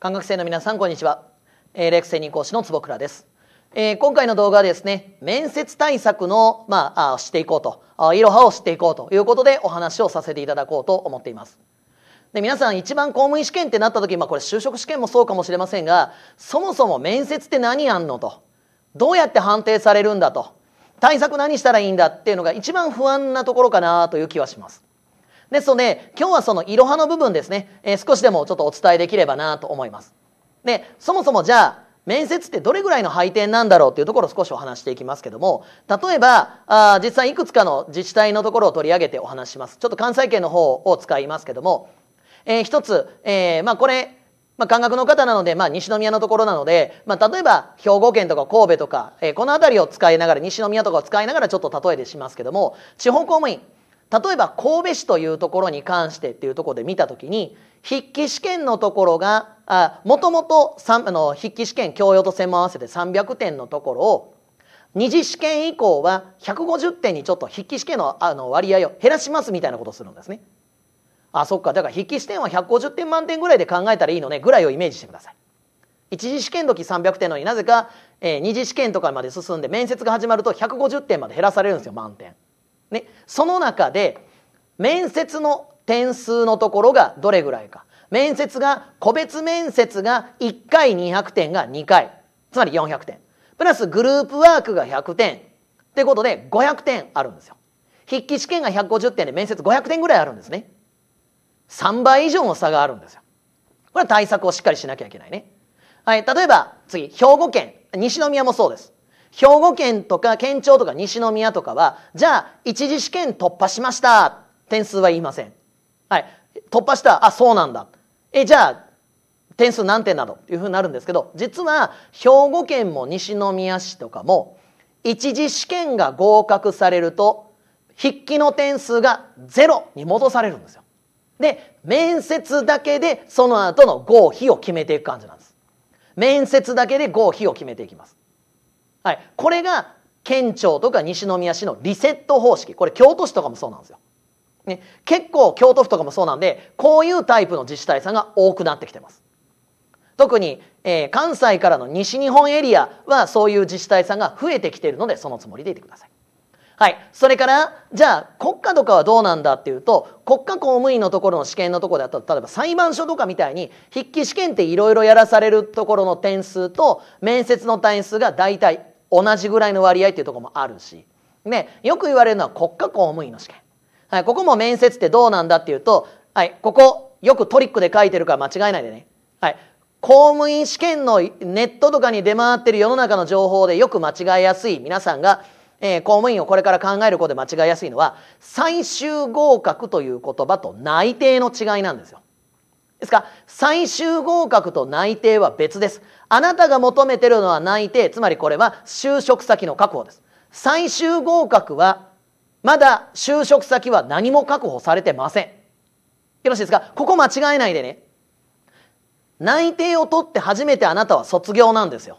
感覚生の皆さんこんにちは、えー、レクセニ講師の坪倉です、えー、今回の動画はですね面接対策のまああしていこうといろはを知っていこうということでお話をさせていただこうと思っていますで皆さん一番公務員試験ってなった時、まあ、これ就職試験もそうかもしれませんがそもそも面接って何やんのとどうやって判定されるんだと対策何したらいいんだっていうのが一番不安なところかなという気はしますですので、今日はそのいろはの部分ですね、えー、少しでもちょっとお伝えできればなと思います。で、そもそもじゃあ、面接ってどれぐらいの配点なんだろうっていうところを少しお話していきますけども、例えば、あ実際いくつかの自治体のところを取り上げてお話します。ちょっと関西圏の方を使いますけども、えー、一つ、えー、まあこれ、まあ、感覚の方なので、まあ、西宮のところなので、まあ、例えば、兵庫県とか神戸とか、えー、この辺りを使いながら、西宮とかを使いながら、ちょっと例えでしますけども、地方公務員、例えば神戸市というところに関してっていうところで見たときに筆記試験のところがもともと筆記試験教養と専門合わせて300点のところを二次試験以降は150点にちょっと筆記試験のあの割合を減らしますみたいなことをするんですね。あそっかだから筆記試験は150点満点ぐらいで考えたらいいのねぐらいをイメージしてください。一次試験時300点のになぜか、えー、二次試験とかまで進んで面接が始まると150点まで減らされるんですよ満点。ね、その中で面接の点数のところがどれぐらいか面接が個別面接が1回200点が2回つまり400点プラスグループワークが100点ってことで500点あるんですよ筆記試験が150点で面接500点ぐらいあるんですね3倍以上の差があるんですよこれは対策をしっかりしなきゃいけないねはい例えば次兵庫県西宮もそうです兵庫県とか県庁とか西宮とかは、じゃあ、一次試験突破しました。点数は言いません。はい。突破した。あ、そうなんだ。え、じゃあ、点数何点などというふうになるんですけど、実は、兵庫県も西宮市とかも、一次試験が合格されると、筆記の点数がゼロに戻されるんですよ。で、面接だけでその後の合否を決めていく感じなんです。面接だけで合否を決めていきます。はい、これが県庁とか西宮市のリセット方式これ京都市とかもそうなんですよ、ね、結構京都府とかもそうなんでこういうタイプの自治体さんが多くなってきてます特に、えー、関西からの西日本エリアはそういう自治体さんが増えてきているのでそのつもりでいてくださいはい。それから、じゃあ、国家とかはどうなんだっていうと、国家公務員のところの試験のところであったら、例えば裁判所とかみたいに、筆記試験っていろいろやらされるところの点数と、面接の点数が大体同じぐらいの割合っていうとこもあるし、ね、よく言われるのは国家公務員の試験、はい、ここも面接ってどうなんだっていうと、はい、ここよくトリックで書いてるから間違えないでね、はい、公務員試験のネットとかに出回ってる世の中の情報でよく間違えやすい皆さんが、えー、公務員をこれから考えることで間違えやすいのは最終合格という言葉と内定の違いなんですよ。ですから最終合格と内定は別ですあなたが求めてるのは内定つまりこれは就職先の確保です最終合格はまだ就職先は何も確保されてませんよろしいですかここ間違えないでね内定を取って初めてあなたは卒業なんですよ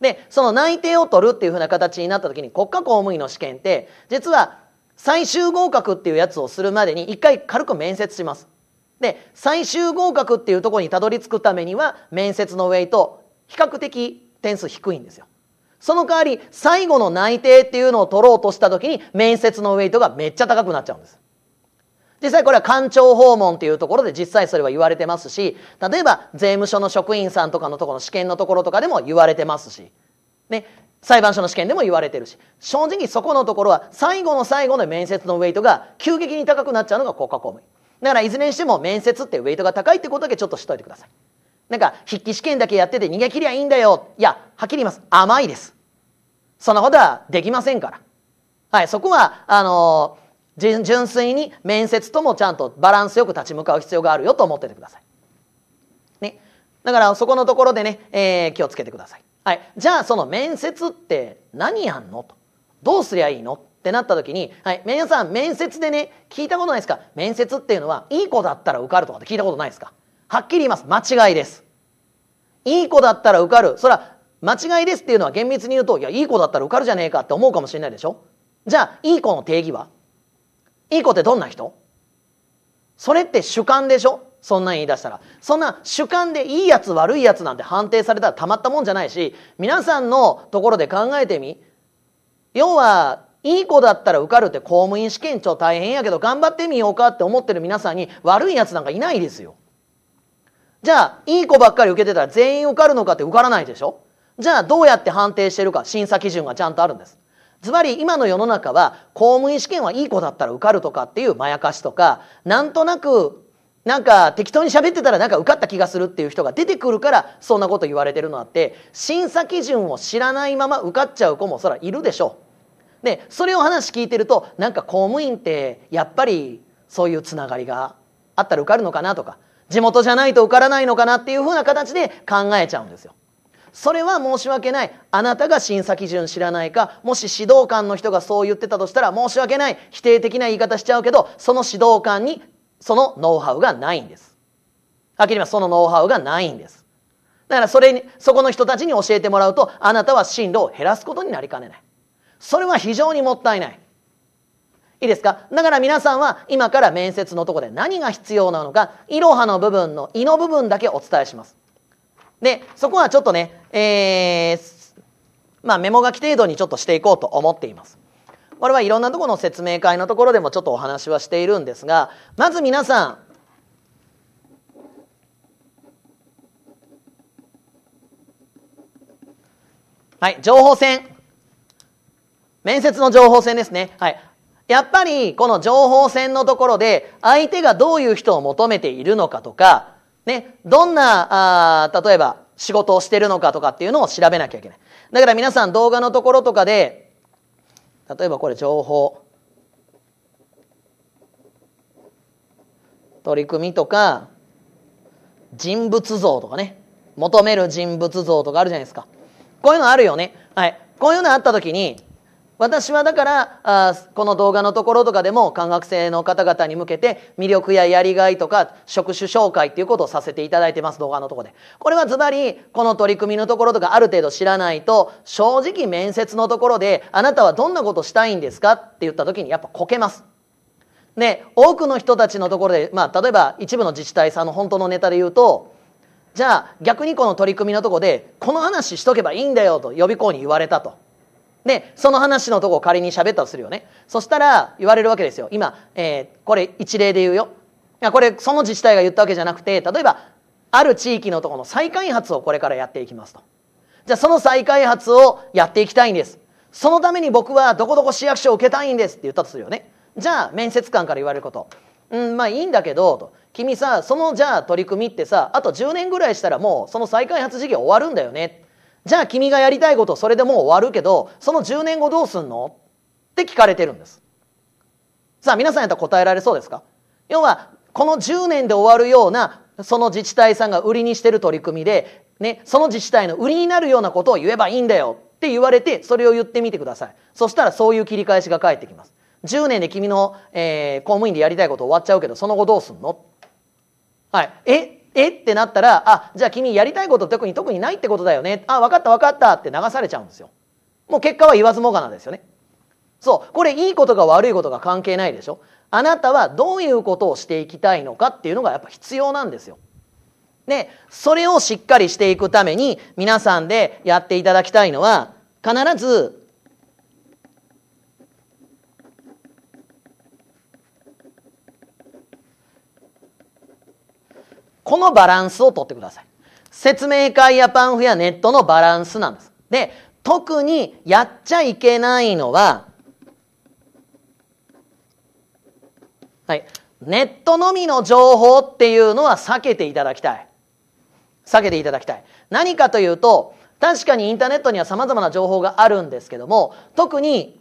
でその内定を取るっていうふうな形になった時に国家公務員の試験って実は最終合格っていうやつをするまでに一回軽く面接しますで最終合格っていうところにたどり着くためには面接のウェイト比較的点数低いんですよ。その代わり最後の内定っていうのを取ろうとした時に面接のウェイトがめっちゃ高くなっちゃうんです。実際これは官庁訪問っていうところで実際それは言われてますし例えば税務署の職員さんとかのところの試験のところとかでも言われてますし、ね、裁判所の試験でも言われてるし正直そこのところは最後の最後の面接のウェイトが急激に高くなっちゃうのが国家公務員。だからいずれにしても面接ってウェイトが高いってことだけちょっとしといてくださいなんか筆記試験だけやってて逃げ切りゃいいんだよいやはっきり言います甘いですそんなことはできませんからはいそこはあのー、純粋に面接ともちゃんとバランスよく立ち向かう必要があるよと思っててくださいねだからそこのところでね、えー、気をつけてくださいはいじゃあその面接って何やんのとどうすりゃいいのってなった時に、はい、皆さん面接でね、聞いたことないですか面接っていうのは、いい子だったら受かるとかって聞いたことないですかはっきり言います。間違いです。いい子だったら受かる。そは間違いですっていうのは厳密に言うと、いや、いい子だったら受かるじゃねえかって思うかもしれないでしょじゃあ、いい子の定義はいい子ってどんな人それって主観でしょそんなん言い出したら。そんな主観でいいやつ悪いやつなんて判定されたらたまったもんじゃないし、皆さんのところで考えてみ。要は、いい子だったら受かるって公務員試験超大変やけど頑張ってみようかって思ってる皆さんに悪いやつなんかいないですよ。じゃあ、いい子ばっかり受けてたら全員受かるのかって受からないでしょじゃあ、どうやって判定してるか審査基準がちゃんとあるんです。つまり今の世の中は公務員試験はいい子だったら受かるとかっていうまやかしとか、なんとなくなんか適当に喋ってたらなんか受かった気がするっていう人が出てくるからそんなこと言われてるのあって、審査基準を知らないまま受かっちゃう子もそらいるでしょう。でそれを話聞いてるとなんか公務員ってやっぱりそういうつながりがあったら受かるのかなとか地元じゃないと受からないのかなっていうふうな形で考えちゃうんですよ。それは申し訳ない。あなたが審査基準知らないか、もし指導官の人がそう言ってたとしたら申し訳ない。否定的な言い方しちゃうけど、その指導官にそのノウハウがないんです。はっきり言ばそのノウハウがないんです。だからそれに、そこの人たちに教えてもらうと、あなたは進路を減らすことになりかねない。それは非常にもったいない。いいですかだから皆さんは今から面接のとこで何が必要なのか、いろはの部分のいの部分だけお伝えします。で、そこはちょっとね、えー、まあメモ書き程度にちょっとしていこうと思っています。これはいろんなとこの説明会のところでもちょっとお話はしているんですが、まず皆さん、はい、情報戦。面接の情報戦ですね。はい。やっぱり、この情報戦のところで、相手がどういう人を求めているのかとか、ね、どんな、あ例えば、仕事をしてるのかとかっていうのを調べなきゃいけない。だから皆さん動画のところとかで、例えばこれ情報、取り組みとか、人物像とかね、求める人物像とかあるじゃないですか。こういうのあるよね。はい。こういうのあったときに、私はだからあこの動画のところとかでも感学生の方々に向けて魅力ややりがいとか職種紹介っていうことをさせていただいてます動画のところでこれはズバリこの取り組みのところとかある程度知らないと正直面接のところであなたはどんなことしたいんですかって言った時にやっぱこけますで多くの人たちのところで、まあ、例えば一部の自治体さんの本当のネタで言うとじゃあ逆にこの取り組みのとこでこの話しとけばいいんだよと予備校に言われたとで、その話のとこを仮に喋ったとするよね。そしたら言われるわけですよ。今、えー、これ一例で言うよ。いや、これその自治体が言ったわけじゃなくて、例えば、ある地域のとこの再開発をこれからやっていきますと。じゃあその再開発をやっていきたいんです。そのために僕はどこどこ市役所を受けたいんですって言ったとするよね。じゃあ面接官から言われること。うん、まあいいんだけど、と。君さ、そのじゃあ取り組みってさ、あと10年ぐらいしたらもうその再開発事業終わるんだよね。じゃあ君がやりたいことそれでもう終わるけどその10年後どうすんのって聞かれてるんですさあ皆さんやったら答えられそうですか要はこの10年で終わるようなその自治体さんが売りにしてる取り組みで、ね、その自治体の売りになるようなことを言えばいいんだよって言われてそれを言ってみてくださいそしたらそういう切り返しが返ってきます10年で君の、えー、公務員でやりたいこと終わっちゃうけどその後どうすんのはいええってなったらあじゃあ君やりたいこと特に特にないってことだよねあ分かった分かったって流されちゃうんですよもう結果は言わずもがなですよねそうこれいいことが悪いことが関係ないでしょあなたはどういうことをしていきたいのかっていうのがやっぱ必要なんですよでそれをしっかりしていくために皆さんでやっていただきたいのは必ずこのバランスをとってください。説明会やパンフやネットのバランスなんです。で、特にやっちゃいけないのは、はい、ネットのみの情報っていうのは避けていただきたい。避けていただきたい。何かというと、確かにインターネットには様々な情報があるんですけども、特に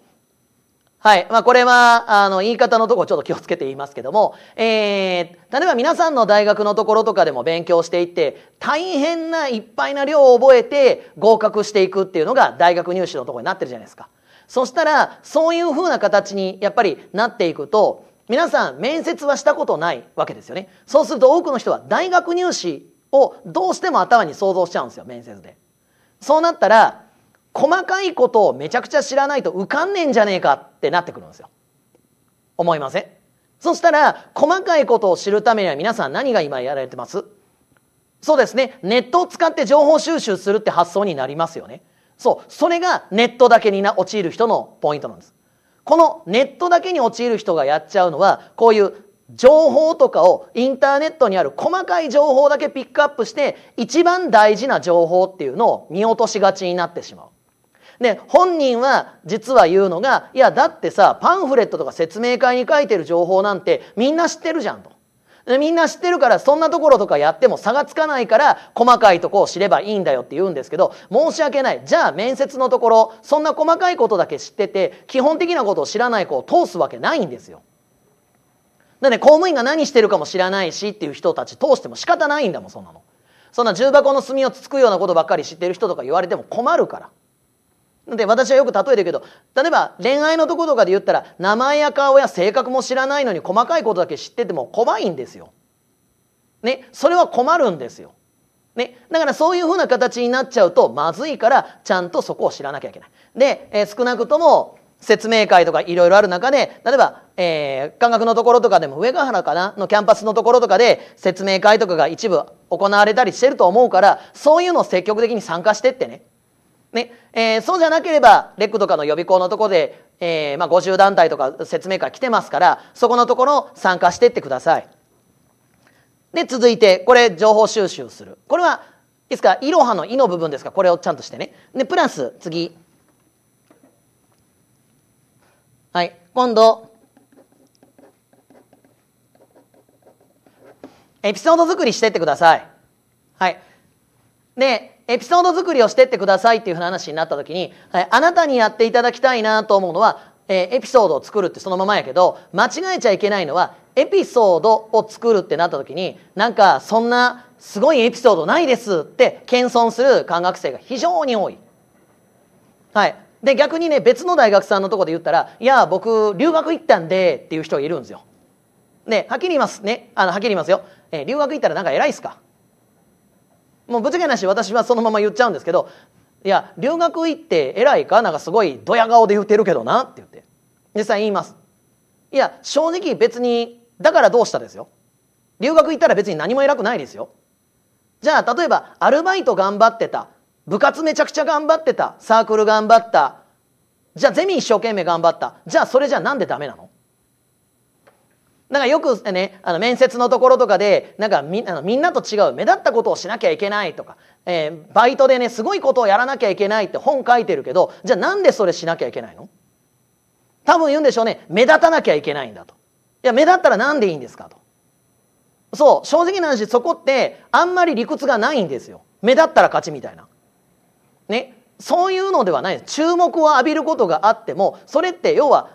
はい。まあ、これは、あの、言い方のとこちょっと気をつけて言いますけども、えー、例えば皆さんの大学のところとかでも勉強していって、大変ないっぱいな量を覚えて合格していくっていうのが大学入試のところになってるじゃないですか。そしたら、そういう風な形にやっぱりなっていくと、皆さん面接はしたことないわけですよね。そうすると多くの人は大学入試をどうしても頭に想像しちゃうんですよ、面接で。そうなったら、細かいことをめちゃくちゃ知らないと受かんねえんじゃねえかってなってくるんですよ。思いませんそしたら細かいことを知るためには皆さん何が今やられてますそうですね。ネットを使って情報収集するって発想になりますよね。そう。それがネットだけにな、陥る人のポイントなんです。このネットだけに陥る人がやっちゃうのは、こういう情報とかをインターネットにある細かい情報だけピックアップして、一番大事な情報っていうのを見落としがちになってしまう。で本人は実は言うのがいやだってさパンフレットとか説明会に書いてる情報なんてみんな知ってるじゃんと。みんな知ってるからそんなところとかやっても差がつかないから細かいとこを知ればいいんだよって言うんですけど申し訳ないじゃあ面接のところそんな細かいことだけ知ってて基本的なことを知らない子を通すわけないんですよ。だで公務員が何してるかも知らないしっていう人たち通しても仕方ないんだもんそんなの。そんな重箱の隅をつつくようなことばっかり知ってる人とか言われても困るから。で私はよく例えるけど例えば恋愛のとことかで言ったら名前や顔や性格も知らないのに細かいことだけ知ってても怖いんですよ。ね、それは困るんですよ。ね、だからそういうふうな形になっちゃうとまずいからちゃんとそこを知らなきゃいけない。で、えー、少なくとも説明会とかいろいろある中で例えば、えー、感覚のところとかでも上ヶ原かなのキャンパスのところとかで説明会とかが一部行われたりしてると思うからそういうのを積極的に参加してってね。ね、えー、そうじゃなければ、レックとかの予備校のとこで、えー、まあ、50団体とか説明会来てますから、そこのところ参加してってください。で、続いて、これ、情報収集する。これは、いつか、いろはのいの部分ですかこれをちゃんとしてね。で、プラス、次。はい。今度、エピソード作りしてってください。はい。で、エピソード作りをしてってくださいっていう話になった時に、はい、あなたにやっていただきたいなと思うのは、えー、エピソードを作るってそのままやけど、間違えちゃいけないのは、エピソードを作るってなった時に、なんかそんなすごいエピソードないですって謙遜する感学生が非常に多い。はい。で、逆にね、別の大学さんのとこで言ったら、いや、僕、留学行ったんで、っていう人がいるんですよ。ね、はっきり言いますね。あの、はっきり言いますよ。えー、留学行ったらなんか偉いっすかもうぶっちゃけなし私はそのまま言っちゃうんですけどいや留学行って偉いかなんかすごいドヤ顔で言ってるけどなって言って実際言いますいや正直別にだからどうしたですよ留学行ったら別に何も偉くないですよじゃあ例えばアルバイト頑張ってた部活めちゃくちゃ頑張ってたサークル頑張ったじゃあゼミ一生懸命頑張ったじゃあそれじゃなんでダメなのんかよくね、あの面接のところとかで、なんかみあのみんなと違う目立ったことをしなきゃいけないとか、えー、バイトでね、すごいことをやらなきゃいけないって本書いてるけど、じゃあなんでそれしなきゃいけないの多分言うんでしょうね、目立たなきゃいけないんだと。いや、目立ったらなんでいいんですかと。そう、正直な話、そこってあんまり理屈がないんですよ。目立ったら勝ちみたいな。ね。そういうのではない注目を浴びることがあっても、それって要は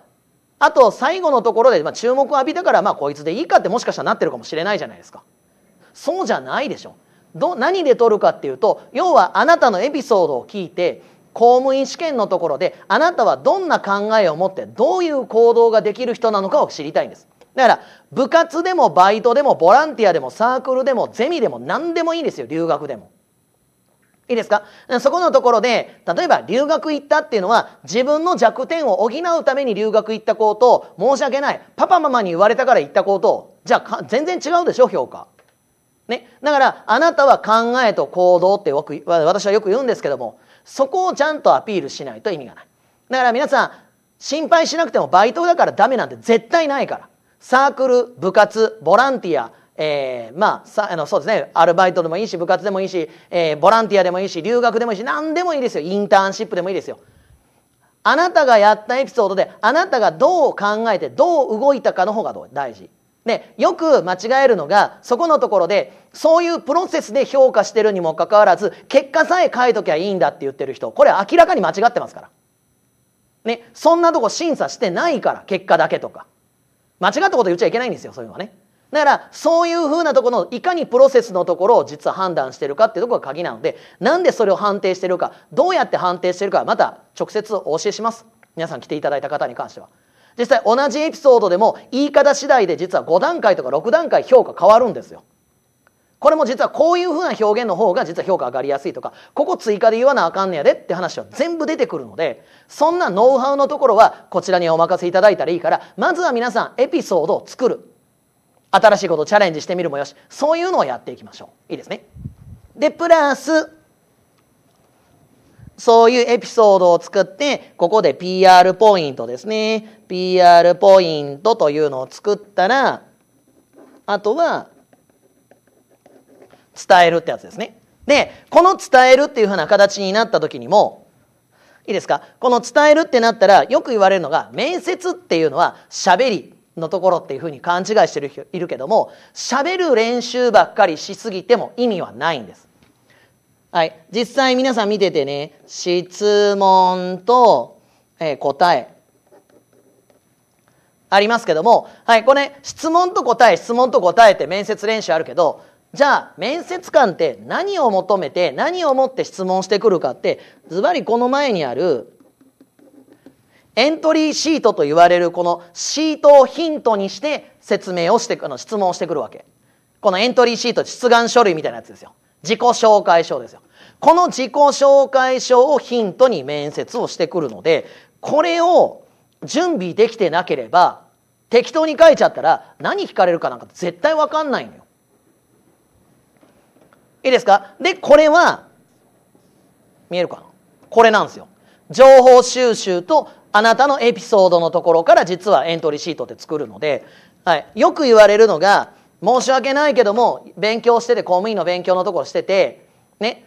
あと最後のところで、まあ、注目を浴びたからまあこいつでいいかってもしかしたらなってるかもしれないじゃないですかそうじゃないでしょど何で取るかっていうと要はあなたのエピソードを聞いて公務員試験のところであなたはどんな考えを持ってどういう行動ができる人なのかを知りたいんですだから部活でもバイトでもボランティアでもサークルでもゼミでも何でもいいんですよ留学でもいいですかそこのところで、例えば留学行ったっていうのは自分の弱点を補うために留学行った子と申し訳ない。パパママに言われたから行った子と、じゃあ全然違うでしょ評価。ね。だからあなたは考えと行動って私はよく言うんですけども、そこをちゃんとアピールしないと意味がない。だから皆さん、心配しなくてもバイトだからダメなんて絶対ないから。サークル、部活、ボランティア、えー、まあ、さあの、そうですね、アルバイトでもいいし、部活でもいいし、えー、ボランティアでもいいし、留学でもいいし、何でもいいですよ。インターンシップでもいいですよ。あなたがやったエピソードで、あなたがどう考えて、どう動いたかの方が大事。で、よく間違えるのが、そこのところで、そういうプロセスで評価してるにもかかわらず、結果さえ書いときゃいいんだって言ってる人、これ明らかに間違ってますから。ね、そんなとこ審査してないから、結果だけとか。間違ったこと言っちゃいけないんですよ、そういうのはね。だからそういうふうなところのいかにプロセスのところを実は判断してるかっていうところが鍵なのでなんでそれを判定してるかどうやって判定してるかまた直接お教えします皆さん来ていただいた方に関しては実際同じエピソードでも言い方次第で実は5段階とか6段階評価変わるんですよこれも実はこういうふうな表現の方が実は評価上がりやすいとかここ追加で言わなあかんねやでって話は全部出てくるのでそんなノウハウのところはこちらにお任せいただいたらいいからまずは皆さんエピソードを作る新しいことチャレンジしてみるもよしそういうのをやっていきましょういいですねでプラスそういうエピソードを作って、ここで PR ポイントですね。PR ポイントというのを作ったら、あとは、伝えるってやつですね。で、この伝えるっていうふうな形になった時にも、いいですかこの伝えるってなったら、よく言われるのが、面接っていうのは、喋り、のところっていうふうに勘違いしてる人いるけども喋る練習ばっかりしすぎても意味はないんです。はい、実際皆さん見ててね質問と、えー、答えありますけども、はい、これ、質問と答え質問と答えって面接練習あるけどじゃあ面接官って何を求めて何をもって質問してくるかってズバリこの前にあるエントリーシートと言われるこのシートをヒントにして説明をしてあの質問をしてくるわけこのエントリーシート出願書類みたいなやつですよ自己紹介書ですよこの自己紹介書をヒントに面接をしてくるのでこれを準備できてなければ適当に書いちゃったら何聞かれるかなんか絶対わかんないのよ。いいですかでこれは見えるかなこれなんですよ。情報収集とあなたのエピソードのところから実はエントリーシートって作るので、はい、よく言われるのが申し訳ないけども勉強してて公務員の勉強のところしてて、ね、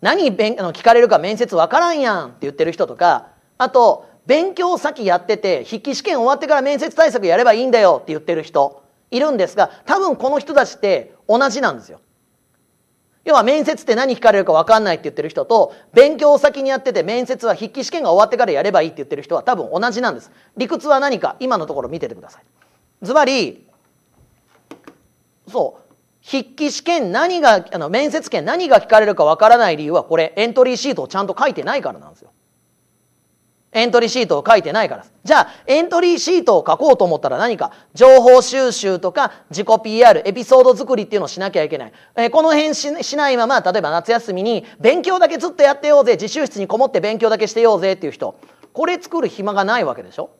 何あの聞かれるか面接わからんやんって言ってる人とかあと勉強先やってて筆記試験終わってから面接対策やればいいんだよって言ってる人いるんですが多分この人たちって同じなんですよ。要は面接って何聞かれるか分かんないって言ってる人と、勉強を先にやってて面接は筆記試験が終わってからやればいいって言ってる人は多分同じなんです。理屈は何か今のところ見ててください。ズバリ、そう、筆記試験何が、あの、面接権何が聞かれるか分からない理由はこれエントリーシートをちゃんと書いてないからなんですよ。エントリーシートを書いてないからじゃあエントリーシートを書こうと思ったら何か情報収集とか自己 PR エピソード作りっていうのをしなきゃいけない、えー、この辺しないまま例えば夏休みに勉強だけずっとやってようぜ自習室にこもって勉強だけしてようぜっていう人これ作る暇がないわけでしょ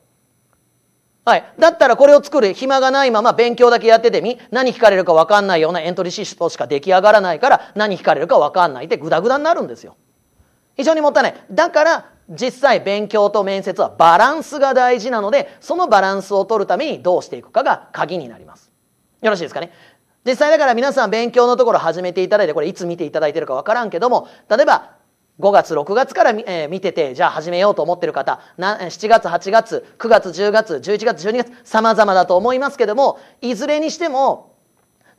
はい。だったらこれを作る暇がないまま勉強だけやっててみ、何聞かれるか分かんないようなエントリーシートしか出来上がらないから、何聞かれるか分かんないってグダグダになるんですよ。非常にもったいない。だから、実際勉強と面接はバランスが大事なのでそのバランスを取るためにどうしていくかが鍵になりますよろしいですかね実際だから皆さん勉強のところ始めていただいてこれいつ見ていただいてるか分からんけども例えば5月6月から、え見ててじゃあ始めようと思ってる方な7月8月9月10月11月12月様々だと思いますけどもいずれにしても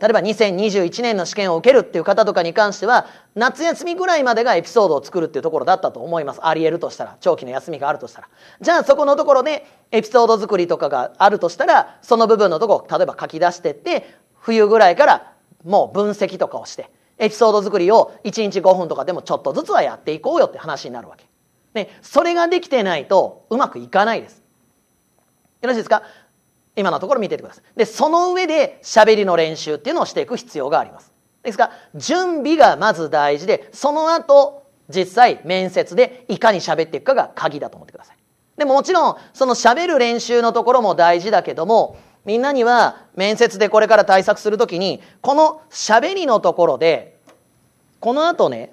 例えば2021年の試験を受けるっていう方とかに関しては、夏休みぐらいまでがエピソードを作るっていうところだったと思います。あり得るとしたら、長期の休みがあるとしたら。じゃあそこのところでエピソード作りとかがあるとしたら、その部分のところ、例えば書き出してって、冬ぐらいからもう分析とかをして、エピソード作りを1日5分とかでもちょっとずつはやっていこうよって話になるわけ。ね、それができてないとうまくいかないです。よろしいですか今のところ見ててくださいでその上でしゃべりの練習っていうのをしていく必要がありますですから準備がまず大事でその後実際面接でいかにしゃべっていくかが鍵だと思ってくださいでももちろんそのしゃべる練習のところも大事だけどもみんなには面接でこれから対策するときにこのしゃべりのところでこのあとね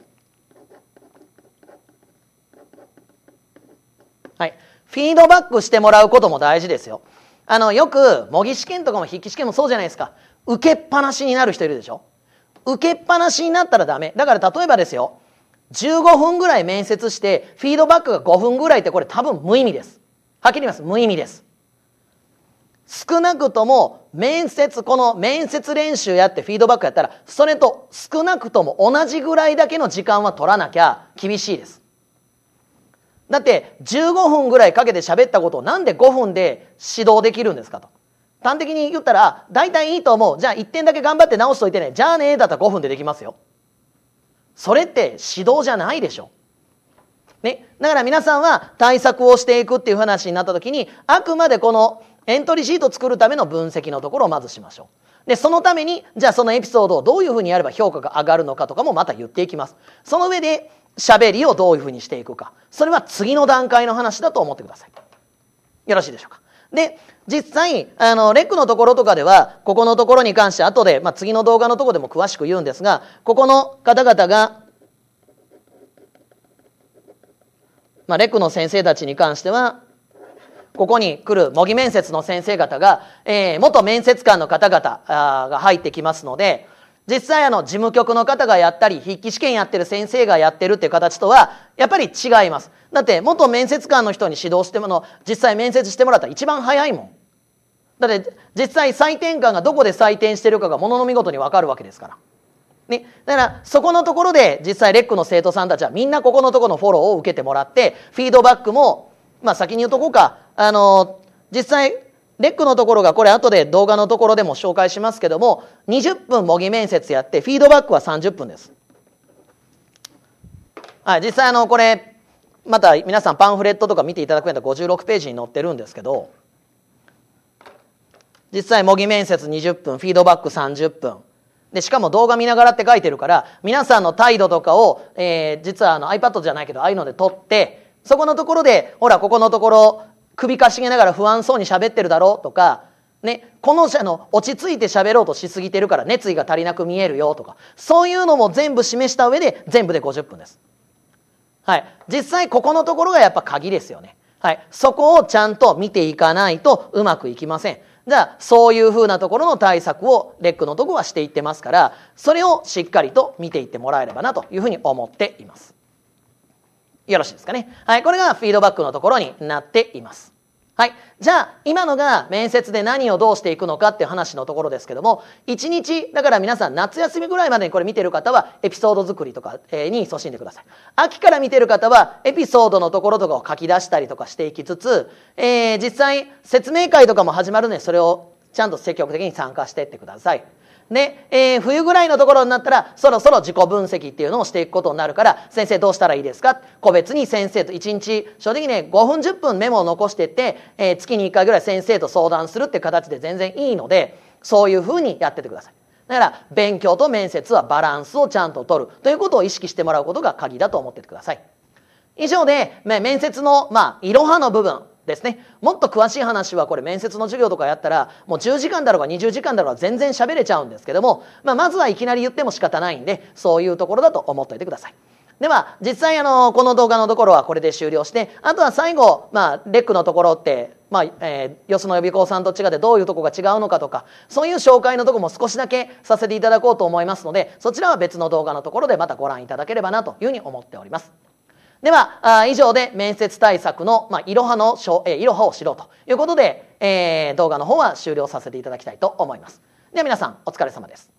はいフィードバックしてもらうことも大事ですよあの、よく模擬試験とかも筆記試験もそうじゃないですか。受けっぱなしになる人いるでしょ受けっぱなしになったらダメ。だから例えばですよ。15分ぐらい面接して、フィードバックが5分ぐらいってこれ多分無意味です。はっきり言います。無意味です。少なくとも面接、この面接練習やってフィードバックやったら、それと少なくとも同じぐらいだけの時間は取らなきゃ厳しいです。だって15分ぐらいかけて喋ったことをなんで5分で指導できるんですかと。端的に言ったら、大体いいと思う。じゃあ1点だけ頑張って直しといてね。じゃあねだったら5分でできますよ。それって指導じゃないでしょ。ね。だから皆さんは対策をしていくっていう話になった時に、あくまでこのエントリーシートを作るための分析のところをまずしましょう。で、そのために、じゃあそのエピソードをどういうふうにやれば評価が上がるのかとかもまた言っていきます。その上で、喋りをどういうふうにしていくか。それは次の段階の話だと思ってください。よろしいでしょうか。で、実際、あの、レックのところとかでは、ここのところに関して後で、まあ、次の動画のとこでも詳しく言うんですが、ここの方々が、まあ、レックの先生たちに関しては、ここに来る模擬面接の先生方が、えー、元面接官の方々が入ってきますので、実際あの事務局の方がやったり筆記試験やってる先生がやってるっていう形とはやっぱり違いますだって元面接官の人に指導してもの実際面接してもらったら一番早いもんだって実際採点官がどこで採点してるかがものの見事に分かるわけですからね、だからそこのところで実際レックの生徒さんたちはみんなここのところのフォローを受けてもらってフィードバックも、まあ、先に言うとこうかあの実際レックのところがこれ後で動画のところでも紹介しますけども20分模擬面接やってフィードバックは30分です。はい、実際あのこれまた皆さんパンフレットとか見ていただくような56ページに載ってるんですけど実際模擬面接20分フィードバック30分でしかも動画見ながらって書いてるから皆さんの態度とかを、えー、実はあの iPad じゃないけどああいうので撮ってそこのところでほらここのところ首かしげながら不安そうに喋ってるだろうとか、ね、このあの落ち着いて喋ろうとしすぎてるから熱意が足りなく見えるよとか、そういうのも全部示した上で全部で50分です。はい。実際ここのところがやっぱ鍵ですよね。はい。そこをちゃんと見ていかないとうまくいきません。じゃあ、そういうふうなところの対策をレックのとこはしていってますから、それをしっかりと見ていってもらえればなというふうに思っています。よろしいですかね。はい、これがフィードバックのところになっています。はい。じゃあ、今のが面接で何をどうしていくのかっていう話のところですけども、1日、だから皆さん夏休みぐらいまでにこれ見てる方は、エピソード作りとかに勤しんでください。秋から見てる方は、エピソードのところとかを書き出したりとかしていきつつ、えー、実際、説明会とかも始まるので、それをちゃんと積極的に参加してってください。ね、えー、冬ぐらいのところになったら、そろそろ自己分析っていうのをしていくことになるから、先生どうしたらいいですか個別に先生と一日、正直ね、5分10分メモを残してって、えー、月に1回ぐらい先生と相談するって形で全然いいので、そういうふうにやっててください。だから、勉強と面接はバランスをちゃんと取るということを意識してもらうことが鍵だと思っててください。以上で、面接の、まあ、いろはの部分、ですね。もっと詳しい話はこれ面接の授業とかやったら、もう10時間だろうが20時間だろうが全然喋れちゃうんですけども、まあ、まずはいきなり言っても仕方ないんで、そういうところだと思っておいてください。では、実際あの、この動画のところはこれで終了して、あとは最後、まあ、レックのところって、まあ、えー、よその予備校さんと違ってどういうとこが違うのかとか、そういう紹介のとこも少しだけさせていただこうと思いますので、そちらは別の動画のところでまたご覧いただければなというふうに思っております。では、あ以上で面接対策の、まあ、いろはのしょ、えー、いろはを知ろうということで、えー、動画の方は終了させていただきたいと思います。では皆さん、お疲れ様です。